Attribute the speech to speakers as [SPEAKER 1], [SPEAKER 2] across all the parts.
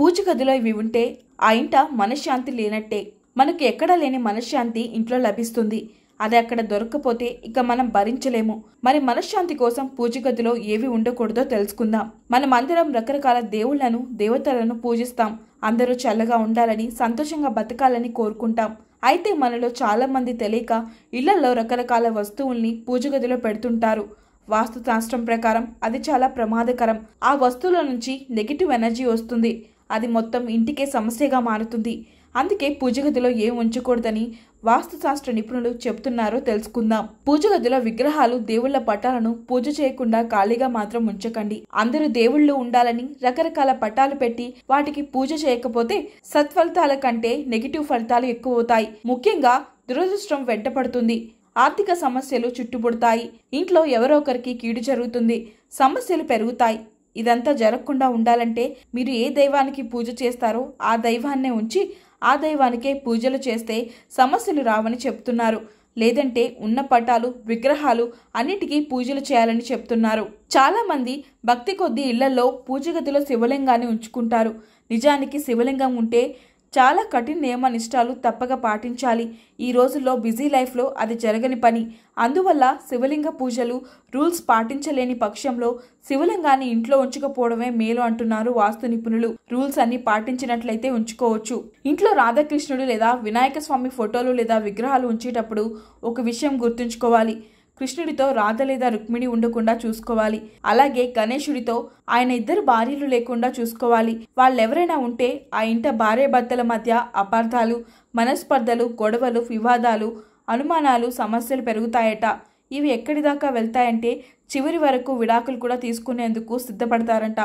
[SPEAKER 1] పూజ గదిలో ఇవి ఉంటే ఆ ఇంట మనశ్శాంతి లేనట్టే మనకు ఎక్కడా లేని మనశ్శాంతి ఇంట్లో లభిస్తుంది అది అక్కడ దొరకపోతే ఇక మనం భరించలేము మరి మనశ్శాంతి కోసం పూజ గదిలో ఏవి ఉండకూడదో తెలుసుకుందాం మనం అందరం రకరకాల దేవుళ్లను దేవతలను పూజిస్తాం అందరూ చల్లగా ఉండాలని సంతోషంగా బతకాలని కోరుకుంటాం అయితే మనలో చాలామంది తెలియక ఇళ్లలో రకరకాల వస్తువుల్ని పూజ గదిలో పెడుతుంటారు వాస్తు శాస్త్రం ప్రకారం అది చాలా ప్రమాదకరం ఆ వస్తువుల నుంచి నెగిటివ్ ఎనర్జీ వస్తుంది అది మొత్తం ఇంటికే సమస్యగా మారుతుంది అందుకే పూజగదిలో ఏం ఉంచకూడదని వాస్తుశాస్త్ర నిపుణులు చెప్తున్నారో తెలుసుకుందాం పూజగదిలో విగ్రహాలు దేవుళ్ల పటాలను పూజ చేయకుండా ఖాళీగా మాత్రం ఉంచకండి అందరూ దేవుళ్ళు ఉండాలని రకరకాల పటాలు పెట్టి వాటికి పూజ చేయకపోతే సత్ఫలితాల కంటే నెగిటివ్ ఫలితాలు ఎక్కువవుతాయి ముఖ్యంగా దురదృష్టం వెంటపడుతుంది ఆర్థిక సమస్యలు చుట్టుపడతాయి ఇంట్లో ఎవరో ఒకరికి కీడు జరుగుతుంది సమస్యలు పెరుగుతాయి ఇదంతా జరగకుండా ఉండాలంటే మీరు ఏ దైవానికి పూజ చేస్తారో ఆ దైవాన్నే ఉంచి ఆ దైవానికే పూజలు చేస్తే సమస్యలు రావని చెప్తున్నారు లేదంటే ఉన్న పటాలు విగ్రహాలు అన్నిటికీ పూజలు చేయాలని చెప్తున్నారు చాలామంది భక్తి కొద్ది ఇళ్లలో పూజగదిలో శివలింగాన్ని ఉంచుకుంటారు నిజానికి శివలింగం ఉంటే చాలా కఠిన నియమనిష్టాలు తప్పక పాటించాలి ఈ రోజుల్లో బిజీ లైఫ్లో అది జరగని పని అందువల్ల శివలింగ పూజలు రూల్స్ పాటించలేని పక్షంలో శివలింగాన్ని ఇంట్లో ఉంచకపోవడమే మేలు అంటున్నారు వాస్తు నిపుణులు రూల్స్ అన్ని పాటించినట్లయితే ఉంచుకోవచ్చు ఇంట్లో రాధాకృష్ణుడు లేదా వినాయక స్వామి ఫోటోలు లేదా విగ్రహాలు ఉంచేటప్పుడు ఒక విషయం గుర్తుంచుకోవాలి కృష్ణుడితో రాధ లేదా రుక్మిణి ఉండకుండా చూసుకోవాలి అలాగే గణేశుడితో ఆయన ఇద్దరు భార్యలు లేకుండా చూసుకోవాలి వాళ్ళెవరైనా ఉంటే ఆ ఇంట భార్యాభర్తల మధ్య అపార్థాలు మనస్పర్ధలు గొడవలు వివాదాలు అనుమానాలు సమస్యలు పెరుగుతాయట ఇవి ఎక్కడిదాకా వెళ్తాయంటే చివరి వరకు విడాకులు కూడా తీసుకునేందుకు సిద్ధపడతారంట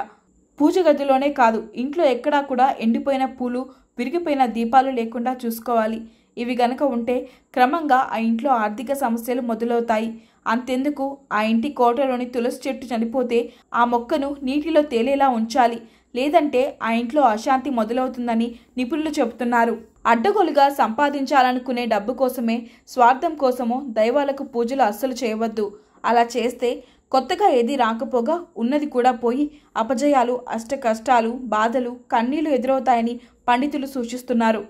[SPEAKER 1] పూజ గదిలోనే కాదు ఇంట్లో ఎక్కడా కూడా ఎండిపోయిన పూలు విరిగిపోయిన దీపాలు లేకుండా చూసుకోవాలి ఇవి గనక ఉంటే క్రమంగా ఆ ఇంట్లో ఆర్థిక సమస్యలు మొదలవుతాయి అంతెందుకు ఆ ఇంటి కోటలోని తులసి చెట్టు చనిపోతే ఆ మొక్కను నీటిలో తేలేలా ఉంచాలి లేదంటే ఆ ఇంట్లో అశాంతి మొదలవుతుందని నిపుణులు చెబుతున్నారు అడ్డగోలుగా సంపాదించాలనుకునే డబ్బు కోసమే స్వార్థం కోసమో దైవాలకు పూజలు అస్సలు చేయవద్దు అలా చేస్తే కొత్తగా ఏది రాకపోగా ఉన్నది కూడా పోయి అపజయాలు అష్ట కష్టాలు బాధలు కన్నీళ్లు ఎదురవుతాయని పండితులు సూచిస్తున్నారు